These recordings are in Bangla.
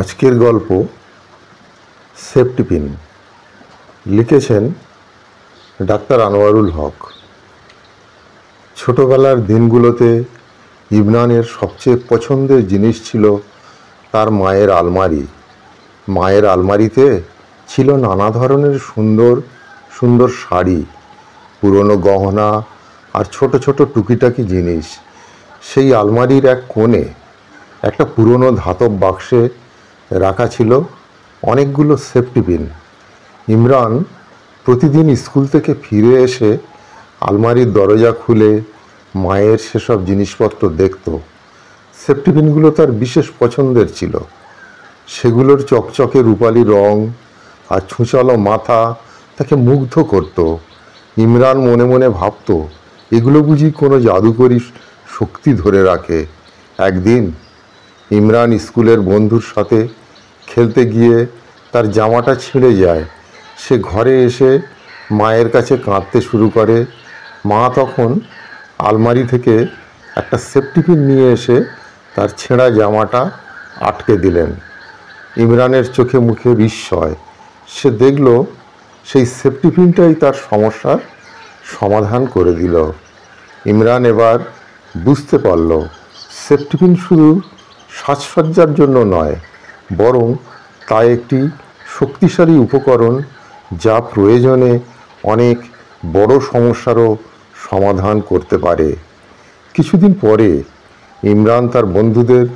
আজকের গল্প সেফটি পিন লিখেছেন ডাক্তার আনোয়ারুল হক ছোটবেলার দিনগুলোতে ইবনানের সবচেয়ে পছন্দের জিনিস ছিল তার মায়ের আলমারি মায়ের আলমারিতে ছিল নানা ধরনের সুন্দর সুন্দর শাড়ি পুরনো গহনা আর ছোট ছোট টুকিটাকি জিনিস সেই আলমারির এক কোণে একটা পুরনো ধাতব বাক্সে রাখা ছিল অনেকগুলো সেফটি পিন ইমরান প্রতিদিন স্কুল থেকে ফিরে এসে আলমারির দরজা খুলে মায়ের সেসব জিনিসপত্র দেখত সেফটি পিনগুলো তার বিশেষ পছন্দের ছিল সেগুলোর চকচকে রূপালি রং আর ছুঁচালো মাথা তাকে মুগ্ধ করত ইমরান মনে মনে ভাবত এগুলো বুঝি কোনো জাদুকরি শক্তি ধরে রাখে একদিন ইমরান স্কুলের বন্ধুর সাথে খেলতে গিয়ে তার জামাটা ছিঁড়ে যায় সে ঘরে এসে মায়ের কাছে কাঁদতে শুরু করে মা তখন আলমারি থেকে একটা সেফটিপিন নিয়ে এসে তার ছেঁড়া জামাটা আটকে দিলেন ইমরানের চোখে মুখে বিস্ময় সে দেখল সেই সেফটিপিনটাই তার সমস্যার সমাধান করে দিল ইমরান এবার বুঝতে পারল সেফটিপিন শুধু সাজসজ্জার জন্য নয় বরং তা একটি শক্তিশালী উপকরণ যা প্রয়োজনে অনেক বড় সমস্যারও সমাধান করতে পারে কিছুদিন পরে ইমরান তার বন্ধুদের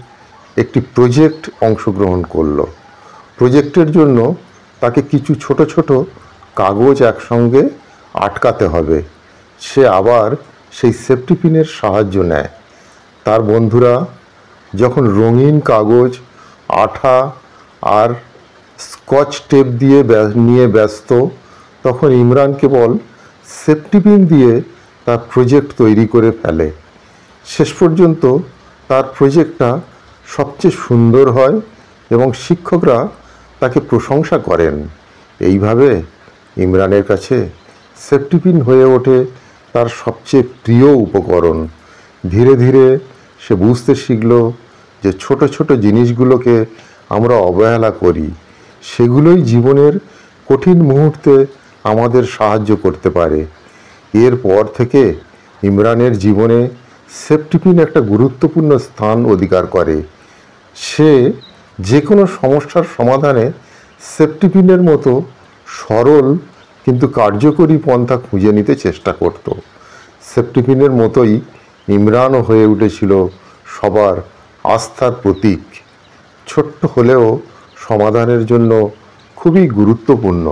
একটি প্রজেক্ট অংশগ্রহণ করল প্রজেক্টের জন্য তাকে কিছু ছোট ছোট কাগজ একসঙ্গে আটকাতে হবে সে আবার সেই সেফটিপিনের সাহায্য নেয় তার বন্ধুরা যখন রঙিন কাগজ আঠা আর স্কচ টেপ দিয়ে নিয়ে ব্যস্ত তখন ইমরান কেবল সেফটিপিন দিয়ে তার প্রজেক্ট তৈরি করে ফেলে শেষ পর্যন্ত তার প্রজেক্টটা সবচেয়ে সুন্দর হয় এবং শিক্ষকরা তাকে প্রশংসা করেন এইভাবে ইমরানের কাছে সেফটিপিন হয়ে ওঠে তার সবচেয়ে প্রিয় উপকরণ ধীরে ধীরে সে বুঝতে শিখল যে ছোট ছোট জিনিসগুলোকে আমরা অবহেলা করি সেগুলোই জীবনের কঠিন মুহূর্তে আমাদের সাহায্য করতে পারে এর পর থেকে ইমরানের জীবনে সেফটিপিন একটা গুরুত্বপূর্ণ স্থান অধিকার করে সে যে কোনো সমস্যার সমাধানে সেফটিপিনের মতো সরল কিন্তু কার্যকরী পন্থা খুঁজে নিতে চেষ্টা করত সেফটিপিনের মতোই ইমরানও হয়ে উঠেছিল সবার আস্থার প্রতীক ছোট্ট হলেও সমাধানের জন্য খুবই গুরুত্বপূর্ণ